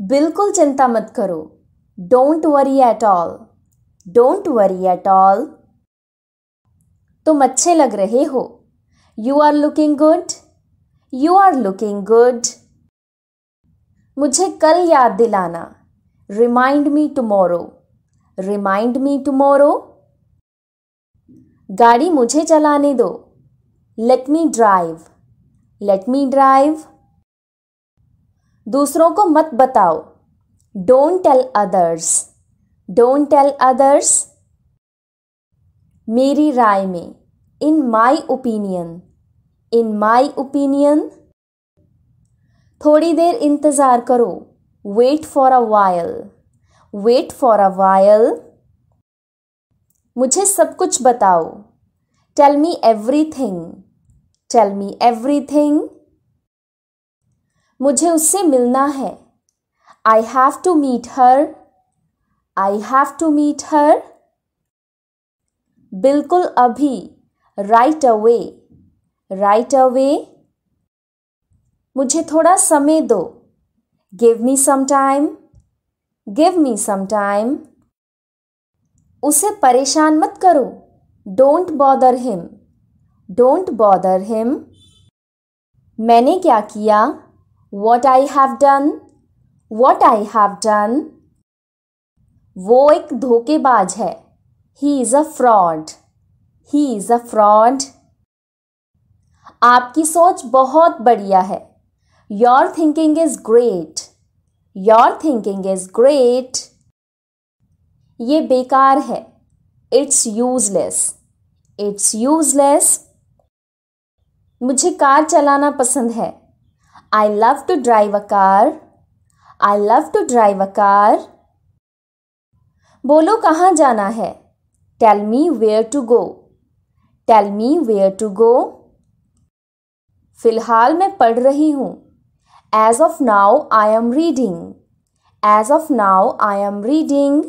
बिल्कुल चिंता मत करो don't worry at all don't worry at all तुम अच्छे लग रहे हो you are looking good you are looking good मुझे कल याद दिलाना remind me tomorrow remind me tomorrow गाड़ी मुझे चलाने दो let me drive let me drive दूसरों को मत बताओ don't tell others don't tell others मेरी राय में इन my opinion in my opinion थोड़ी देर इंतज़ार करो wait for a while wait for a while मुझे सब कुछ बताओ tell me everything tell me everything मुझे उससे मिलना है I have to meet her I have to meet her बिल्कुल अभी राइट अवे राइट अवे मुझे थोड़ा समय दो give me some time give me some time उसे परेशान मत करो don't bother him don't bother him मैंने क्या किया what I have done what I have done वो एक धोखेबाज है he is a fraud he is a fraud आपकी सोच बहुत बढ़िया है your thinking is great your thinking is great ये बेकार है इट्स यूजलेस इट्स यूजलेस मुझे कार चलाना पसंद है I love to drive a car I love to drive a car बोलो कहाँ जाना है tell me where to go tell me where to go फिलहाल मैं पढ़ रही हूँ as of now I am reading as of now I am reading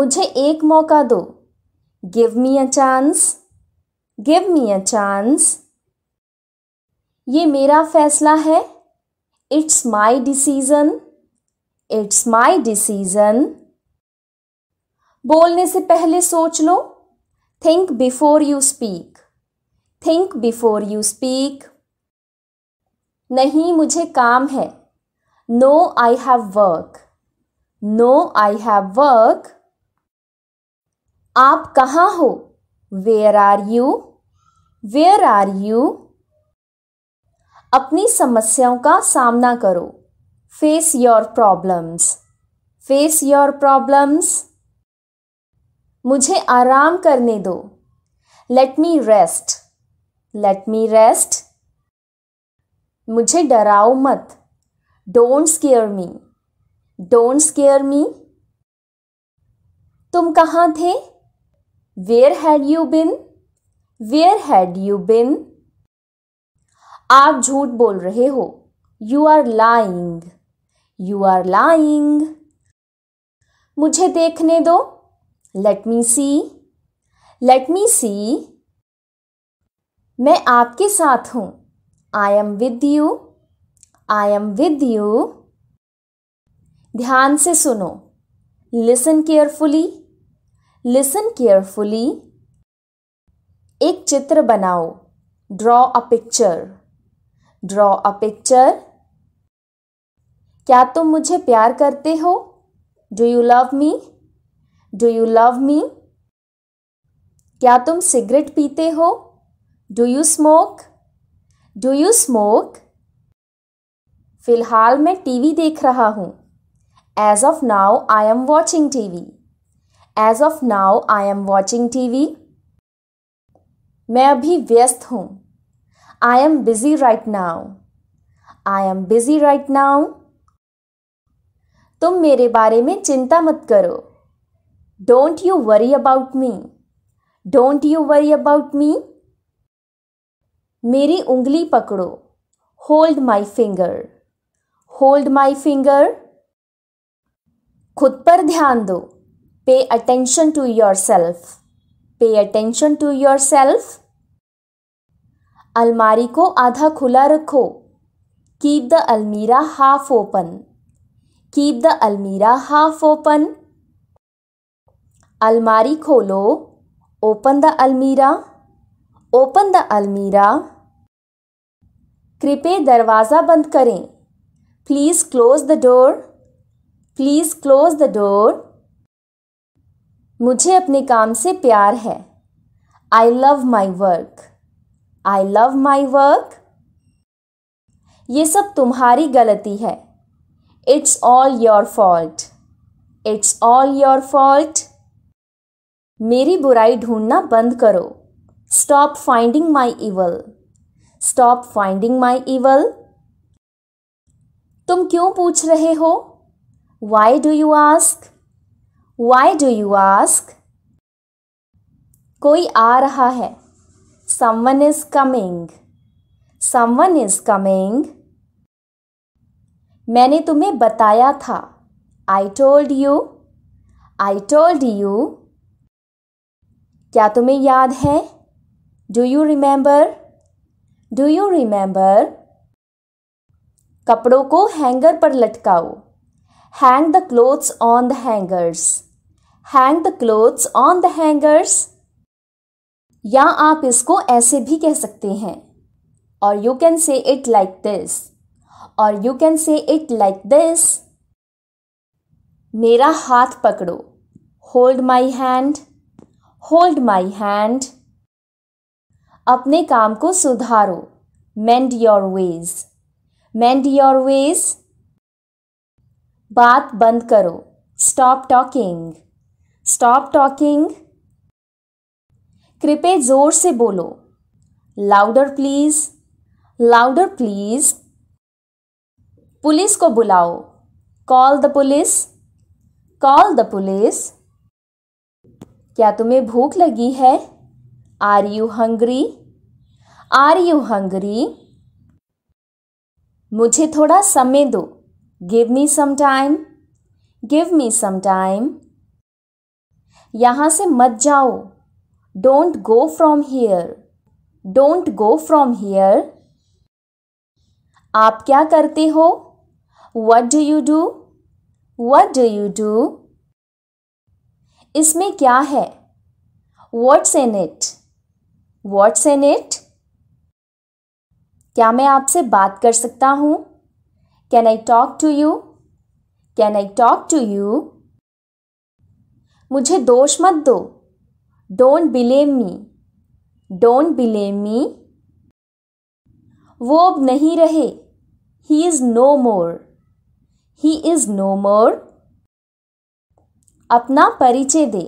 मुझे एक मौका दो give me a chance give me a chance ये मेरा फैसला है it's my decision it's my decision बोलने से पहले सोच लो think before you speak think before you speak नहीं मुझे काम है no I have work no I have work आप कहाँ हो where are you where are you अपनी समस्याओं का सामना करो face your problems face your problems मुझे आराम करने दो let me rest let me rest मुझे डराओ मत don't scare me don't scare me तुम कहाँ थे where had you been where had you बिन आप झूठ बोल रहे हो you are lying you are lying मुझे देखने दो लेट मी सी लेट मी सी मैं आपके साथ हूं I am with you I am with you ध्यान से सुनो लिसन केयरफुली लिसन केयरफुली एक चित्र बनाओ draw a picture draw a picture क्या तुम मुझे प्यार करते हो do you love me do you love me क्या तुम सिगरेट पीते हो do you smoke do you smoke फिलहाल मैं टीवी देख रहा हूँ as of now I am watching TV as of now I am watching TV मैं अभी व्यस्त हूँ I am busy right now I am busy right now तुम मेरे बारे में चिंता मत करो don't you worry about me don't you worry about me मेरी उंगली पकड़ो hold my finger hold my finger खुद पर ध्यान दो pay attention to yourself pay attention to yourself अलमारी को आधा खुला रखो keep the almirah half open keep the almirah half open अलमारी खोलो open the almirah open the almirah कृपया दरवाज़ा बंद करें please close the door please close the door मुझे अपने काम से प्यार है I love my work I love my work ये सब तुम्हारी गलती है it's all your fault it's all your fault मेरी बुराई ढूंढना बंद करो stop finding my evil stop finding my evil तुम क्यों पूछ रहे हो why do you ask why do you ask कोई आ रहा है Someone is coming. Someone is coming. मैंने तुम्हें बताया था I told you I told you क्या तुम्हें याद है do you remember do you remember कपड़ों को हैंगर पर लटकाओ hang the clothes on the hangers hang the clothes on the hangers या आप इसको ऐसे भी कह सकते हैं और you can say it like this और you can say it like this मेरा हाथ पकड़ो hold my hand hold my hand अपने काम को सुधारो mend your ways mend your ways बात बंद करो स्टॉप टॉकिंग स्टॉप टॉकिंग कृपया जोर से बोलो louder please louder please police को बुलाओ call the police call the police क्या तुम्हें भूख लगी है are you hungry are you hungry मुझे थोड़ा समय दो give me some time give me some time यहां से मत जाओ Don't go from here. Don't go from here. आप क्या करते हो What do you do? What do you do? इसमें क्या है What's in it? What's in it? क्या मैं आपसे बात कर सकता हूँ can I talk to you can I talk to you मुझे दोष मत दो डोंट बिलेम मी डोंट बिलेम मी वो अब नहीं रहे he is no more he is no more अपना परिचय दे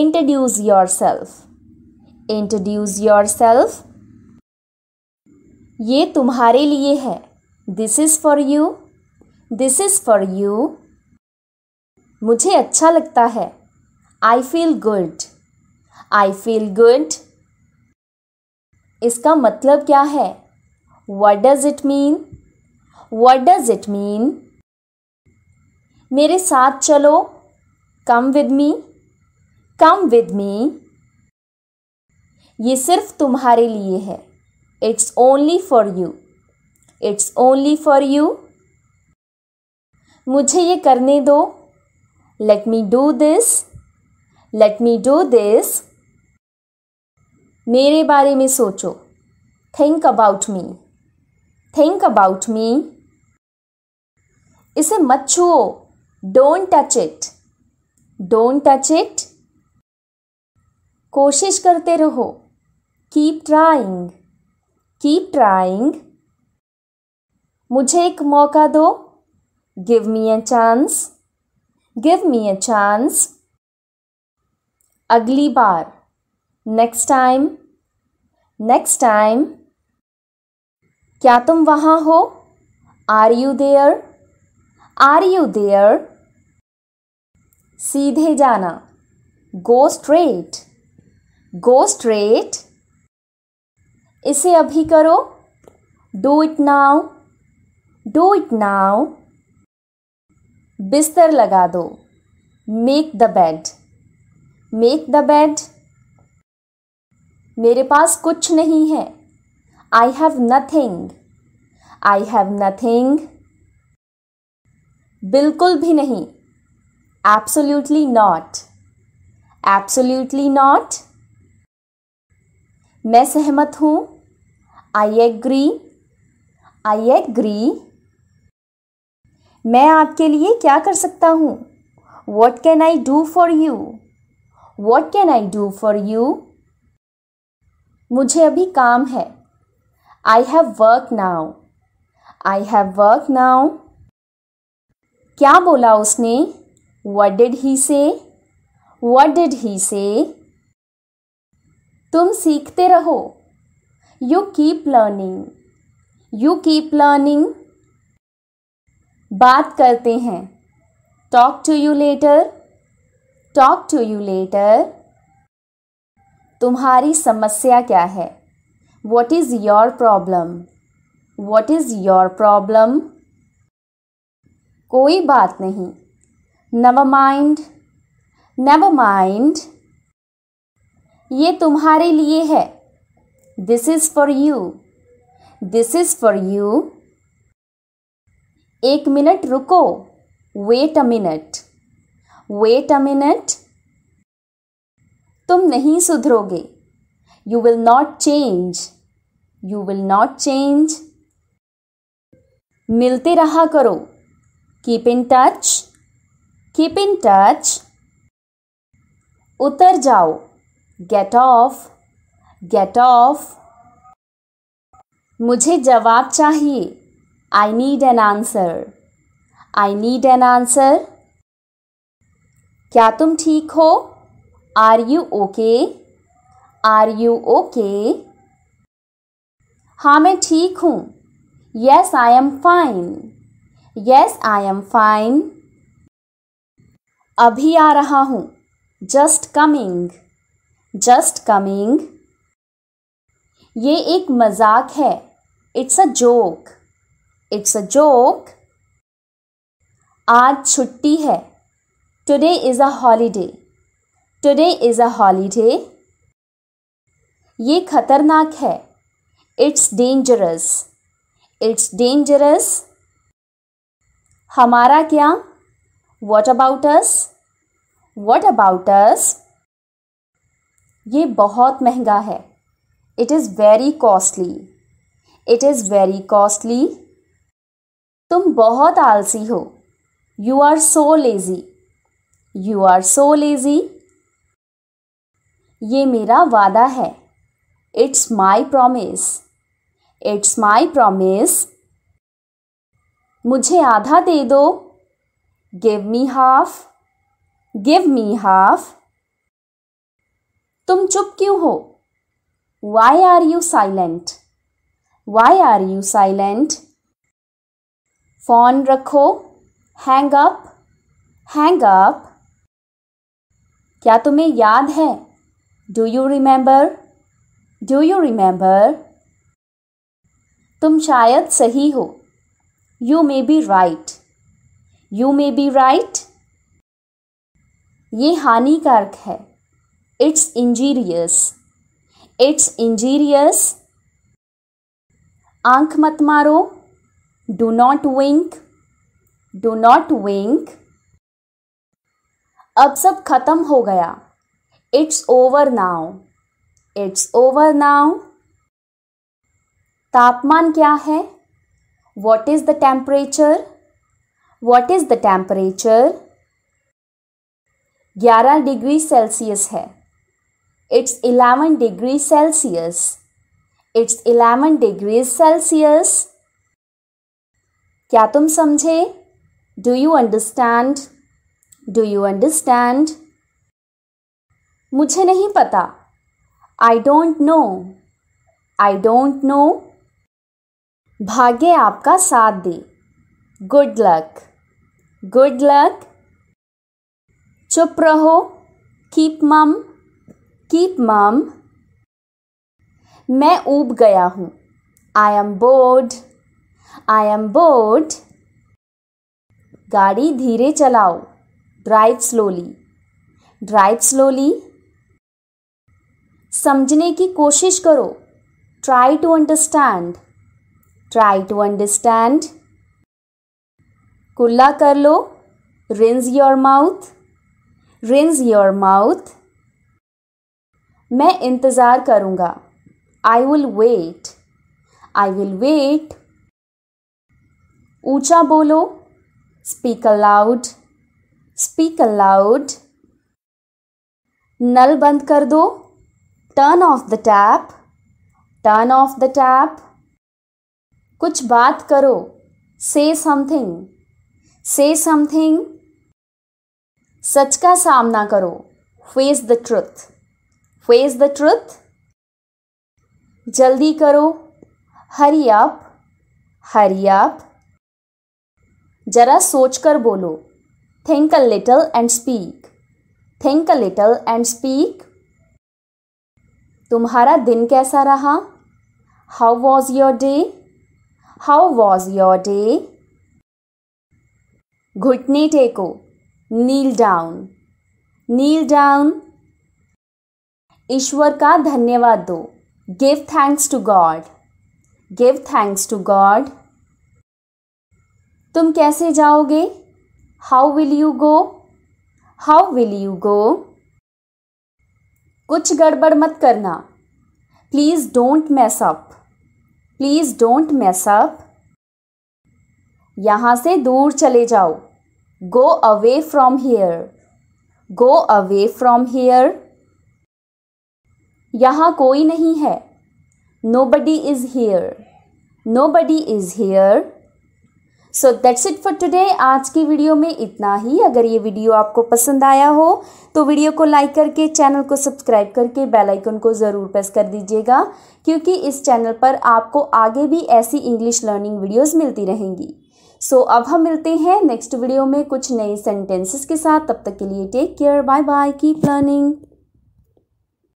introduce yourself introduce yourself ये तुम्हारे लिए है this is for you this is for you मुझे अच्छा लगता है I feel good I feel good इसका मतलब क्या है what does it mean what does it mean मेरे साथ चलो come with me come with me ये सिर्फ तुम्हारे लिए है it's only for you it's only for you मुझे ये करने दो let me do this let me do this मेरे बारे में सोचो think about me think about me इसे मत छुओ don't touch it don't touch it कोशिश करते रहो कीप ट्राइंग कीप ट्राइंग मुझे एक मौका दो give me a chance give me a chance अगली बार नेक्स्ट टाइम नेक्स्ट टाइम क्या तुम वहां हो are you there are you there सीधे जाना गो स्ट्रेट गो स्ट्रेट इसे अभी करो do it now do it now बिस्तर लगा दो make the bed make the bed मेरे पास कुछ नहीं है I have nothing I have nothing बिल्कुल भी नहीं एब्सोल्यूटली नॉट एब्सोल्यूटली नॉट मैं सहमत हूं आई एग्री आई एग्री मैं आपके लिए क्या कर सकता हूं what can I do for you what can I do for you मुझे अभी काम है I have work now I have work now क्या बोला उसने वट डिड ही से वट डिड ही से तुम सीखते रहो you keep learning you keep learning बात करते हैं talk to you later talk to you later तुम्हारी समस्या क्या है what is your problem what is your problem कोई बात नहीं नवर माइंड नेवर माइंड ये तुम्हारे लिए है this is for you this is for you एक मिनट रुको wait a minute wait a minute तुम नहीं सुधरोगे you will not change you will not change मिलते रहा करो keep in touch keep in touch उतर जाओ गेट ऑफ गेट ऑफ मुझे जवाब चाहिए I need an answer I need an answer क्या तुम ठीक हो are you okay are you okay हाँ मैं ठीक हूँ yes I am fine yes I am fine अभी आ रहा हूँ जस्ट कमिंग जस्ट कमिंग ये एक मजाक है it's a joke it's a joke आज छुट्टी है today is a holiday today is a holiday ये खतरनाक है इट्स डेंजरस इट्स डेंजरस हमारा क्या what about us what about us ये बहुत महंगा है it is very costly it is very costly तुम बहुत आलसी हो you are so lazy you are so lazy ये मेरा वादा है it's my promise it's my promise मुझे आधा दे दो give me half give me half तुम चुप क्यों हो why are you silent why are you silent phone रखो हैंग अप हैंग अप क्या तुम्हें याद है do you remember do you remember तुम शायद सही हो you may be right you may be right ये हानिकारक है इट्स इंजीरियस इट्स इंजीरियस आंख मत मारो do not wink do not wink अब सब खत्म हो गया it's over now it's over now तापमान क्या है what is the temperature what is the temperature ग्यारह डिग्री सेल्सियस है it's eleven degree Celsius it's eleven degree Celsius क्या तुम समझे do you understand do you understand मुझे नहीं पता I don't know I don't know भाग्य आपका साथ दे गुड लक गुड लक चुप रहो कीप मम कीप मम मैं ऊब गया हूँ I am bored I am bored गाड़ी धीरे चलाओ ड्राइव स्लोली ड्राइव स्लोली समझने की कोशिश करो try to understand try to understand कुल्ला कर लो rinse your mouth rinse your mouth मैं इंतज़ार करूंगा I will wait I will wait ऊंचा बोलो स्पीक अलाउड स्पीक अलाउड नल बंद कर दो turn off the tap turn off the tap कुछ बात करो से समथिंग से समथिंग सच का सामना करो face the truth face the truth जल्दी करो हरी अप हरी अप जरा सोचकर बोलो think a little and speak think a little and speak तुम्हारा दिन कैसा रहा how was your day how was your day घुटने टेको नील डाउन नील डाउन ईश्वर का धन्यवाद दो give thanks to God give thanks to God तुम कैसे जाओगे how will you go how will you go कुछ गड़बड़ मत करना please don't mess up please don't mess up यहां से दूर चले जाओ go away from here go away from here यहां कोई नहीं है nobody is here nobody is here so that's it for today आज की वीडियो में इतना ही अगर ये वीडियो आपको पसंद आया हो तो वीडियो को लाइक करके चैनल को सब्सक्राइब करके बेल आइकन को ज़रूर प्रेस कर दीजिएगा क्योंकि इस चैनल पर आपको आगे भी ऐसी इंग्लिश लर्निंग वीडियोस मिलती रहेंगी सो so, अब हम मिलते हैं नेक्स्ट वीडियो में कुछ नए सेंटेंसेस के साथ तब तक के लिए take care bye bye keep learning